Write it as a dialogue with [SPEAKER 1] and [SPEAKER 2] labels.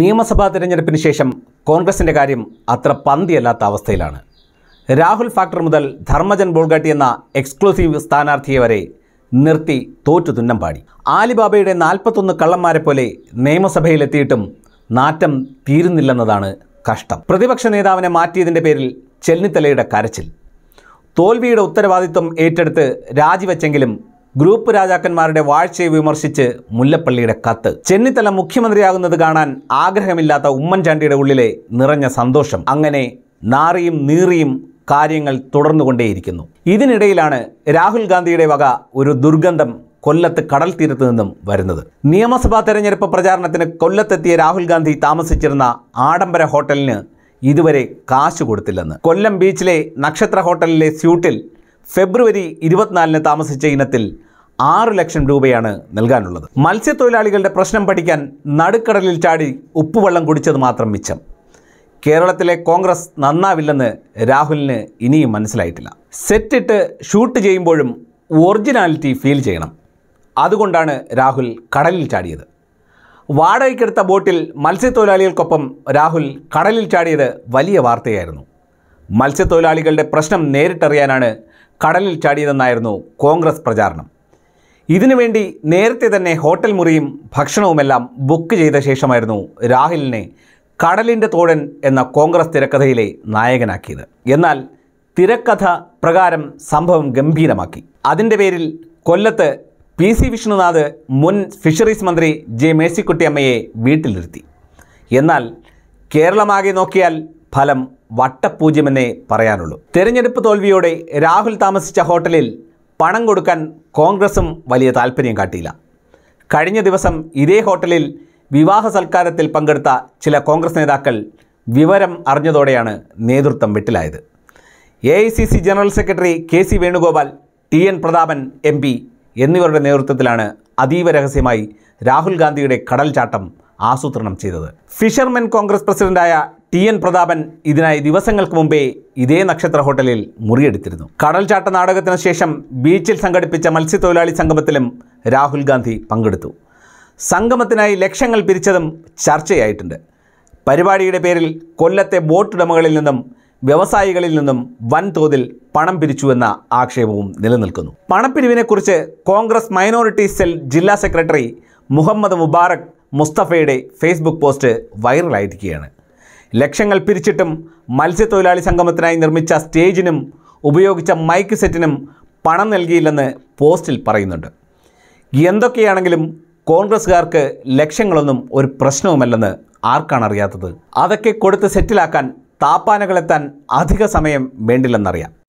[SPEAKER 1] നിയമസഭാ തിരഞ്ഞെടുപ്പിന് ശേഷം കോൺഗ്രസിൻ്റെ കാര്യം അത്ര പന്തിയല്ലാത്ത അവസ്ഥയിലാണ് രാഹുൽ ഫാക്ടർ മുതൽ ധർമ്മജൻ ബോൾഗാട്ടി എന്ന എക്സ്ക്ലൂസീവ് സ്ഥാനാർത്ഥിയെ വരെ നിർത്തി തോറ്റു തുന്നം പാടി ആലിബാബയുടെ നാൽപ്പത്തൊന്ന് കള്ളന്മാരെ പോലെ നിയമസഭയിലെത്തിയിട്ടും നാറ്റം തീരുന്നില്ലെന്നതാണ് കഷ്ടം പ്രതിപക്ഷ നേതാവിനെ മാറ്റിയതിൻ്റെ പേരിൽ ചെന്നിത്തലയുടെ കരച്ചിൽ തോൽവിയുടെ ഉത്തരവാദിത്വം ഏറ്റെടുത്ത് രാജിവെച്ചെങ്കിലും ഗ്രൂപ്പ് രാജാക്കന്മാരുടെ വാഴ്ചയെ വിമർശിച്ച് മുല്ലപ്പള്ളിയുടെ കത്ത് ചെന്നിത്തല മുഖ്യമന്ത്രിയാകുന്നത് കാണാൻ ആഗ്രഹമില്ലാത്ത ഉമ്മൻചാണ്ടിയുടെ ഉള്ളിലെ നിറഞ്ഞ സന്തോഷം അങ്ങനെ നാറിയും നീറിയും കാര്യങ്ങൾ തുടർന്നുകൊണ്ടേയിരിക്കുന്നു ഇതിനിടയിലാണ് രാഹുൽ ഗാന്ധിയുടെ വക ഒരു ദുർഗന്ധം കൊല്ലത്ത് കടൽ തീരത്ത് നിന്നും വരുന്നത് നിയമസഭാ തെരഞ്ഞെടുപ്പ് പ്രചാരണത്തിന് കൊല്ലത്തെത്തിയ രാഹുൽ ഗാന്ധി താമസിച്ചിരുന്ന ആഡംബര ഹോട്ടലിന് ഇതുവരെ കാശ് കൊടുത്തില്ലെന്ന് കൊല്ലം ബീച്ചിലെ നക്ഷത്ര ഹോട്ടലിലെ സ്യൂട്ടിൽ ഫെബ്രുവരി ഇരുപത്തിനാലിന് താമസിച്ച ഇനത്തിൽ ആറ് ലക്ഷം രൂപയാണ് നൽകാനുള്ളത് മത്സ്യത്തൊഴിലാളികളുടെ പ്രശ്നം പഠിക്കാൻ നടുക്കടലിൽ ചാടി ഉപ്പുവെള്ളം കുടിച്ചത് മാത്രം മിച്ചം കേരളത്തിലെ കോൺഗ്രസ് നന്നാവില്ലെന്ന് രാഹുലിന് ഇനിയും മനസ്സിലായിട്ടില്ല സെറ്റിട്ട് ഷൂട്ട് ചെയ്യുമ്പോഴും ഒറിജിനാലിറ്റി ഫീൽ ചെയ്യണം അതുകൊണ്ടാണ് രാഹുൽ കടലിൽ ചാടിയത് വാടകയ്ക്കെടുത്ത ബോട്ടിൽ മത്സ്യത്തൊഴിലാളികൾക്കൊപ്പം രാഹുൽ കടലിൽ ചാടിയത് വലിയ വാർത്തയായിരുന്നു മത്സ്യത്തൊഴിലാളികളുടെ പ്രശ്നം നേരിട്ടറിയാനാണ് കടലിൽ ചാടിയതെന്നായിരുന്നു കോൺഗ്രസ് പ്രചാരണം ഇതിനുവേണ്ടി നേരത്തെ തന്നെ ഹോട്ടൽ മുറിയും ഭക്ഷണവുമെല്ലാം ബുക്ക് ചെയ്ത ശേഷമായിരുന്നു രാഹുലിനെ കടലിൻ്റെ തോഴൻ എന്ന കോൺഗ്രസ് തിരക്കഥയിലെ നായകനാക്കിയത് എന്നാൽ തിരക്കഥ പ്രകാരം സംഭവം ഗംഭീരമാക്കി അതിൻ്റെ പേരിൽ കൊല്ലത്ത് പി സി വിഷ്ണുനാഥ് മുൻ ഫിഷറീസ് മന്ത്രി ജെ മേഴ്സിക്കുട്ടിയമ്മയെ വീട്ടിലിരുത്തി എന്നാൽ കേരളമാകെ നോക്കിയാൽ ഫലം വട്ടപൂജ്യമെന്നേ പറയാനുള്ളൂ തെരഞ്ഞെടുപ്പ് തോൽവിയോടെ രാഹുൽ താമസിച്ച ഹോട്ടലിൽ പണം കൊടുക്കാൻ കോൺഗ്രസും വലിയ താല്പര്യം കാട്ടിയില്ല കഴിഞ്ഞ ദിവസം ഇതേ ഹോട്ടലിൽ വിവാഹ സൽക്കാരത്തിൽ പങ്കെടുത്ത ചില കോൺഗ്രസ് നേതാക്കൾ വിവരം അറിഞ്ഞതോടെയാണ് നേതൃത്വം വിട്ടിലായത് A I C C general secretary K C Venugopal T N Prathapan M P എന്നിവരുടെ നേതൃത്വത്തിലാണ് അതീവ രഹസ്യമായി രാഹുൽ ഗാന്ധിയുടെ കടൽ ചാട്ടം ആസൂത്രണം ചെയ്തത് ഫിഷർമെൻ കോൺഗ്രസ് പ്രസിഡന്റായ ടി എൻ പ്രതാപൻ ഇതിനായി ദിവസങ്ങൾക്ക് മുമ്പേ ഇതേ നക്ഷത്ര ഹോട്ടലിൽ മുറിയെടുത്തിരുന്നു കടൽചാട്ട നാടകത്തിന് ശേഷം ബീച്ചിൽ സംഘടിപ്പിച്ച മത്സ്യത്തൊഴിലാളി സംഗമത്തിലും രാഹുൽ ഗാന്ധി പങ്കെടുത്തു സംഗമത്തിനായി ലക്ഷങ്ങൾ പിരിച്ചതും ചർച്ചയായിട്ടുണ്ട് പരിപാടിയുടെ പേരിൽ കൊല്ലത്തെ ബോട്ടുടമകളിൽ നിന്നും വ്യവസായികളിൽ നിന്നും വൻതോതിൽ പണം പിരിച്ചുവെന്ന ആക്ഷേപവും നിലനിൽക്കുന്നു പണപ്പിരിവിനെക്കുറിച്ച് കോൺഗ്രസ് മൈനോറിറ്റി സെൽ ജില്ലാ സെക്രട്ടറി മുഹമ്മദ് മുബാറക് മുസ്തഫയുടെ ഫേസ്ബുക്ക് പോസ്റ്റ് വൈറലായിരിക്കുകയാണ് ലക്ഷങ്ങൾ പിരിച്ചിട്ടും മത്സ്യത്തൊഴിലാളി സംഗമത്തിനായി നിർമ്മിച്ച സ്റ്റേജിനും ഉപയോഗിച്ച മൈക്ക് സെറ്റിനും പണം നൽകിയില്ലെന്ന് പോസ്റ്റിൽ പറയുന്നുണ്ട് എന്തൊക്കെയാണെങ്കിലും കോൺഗ്രസ്സുകാർക്ക് ലക്ഷ്യങ്ങളൊന്നും ഒരു പ്രശ്നവുമല്ലെന്ന് ആർക്കാണ് അറിയാത്തത് അതൊക്കെ കൊടുത്ത് സെറ്റിലാക്കാൻ താപ്പാനകളെത്താൻ അധിക സമയം വേണ്ടില്ലെന്നറിയാം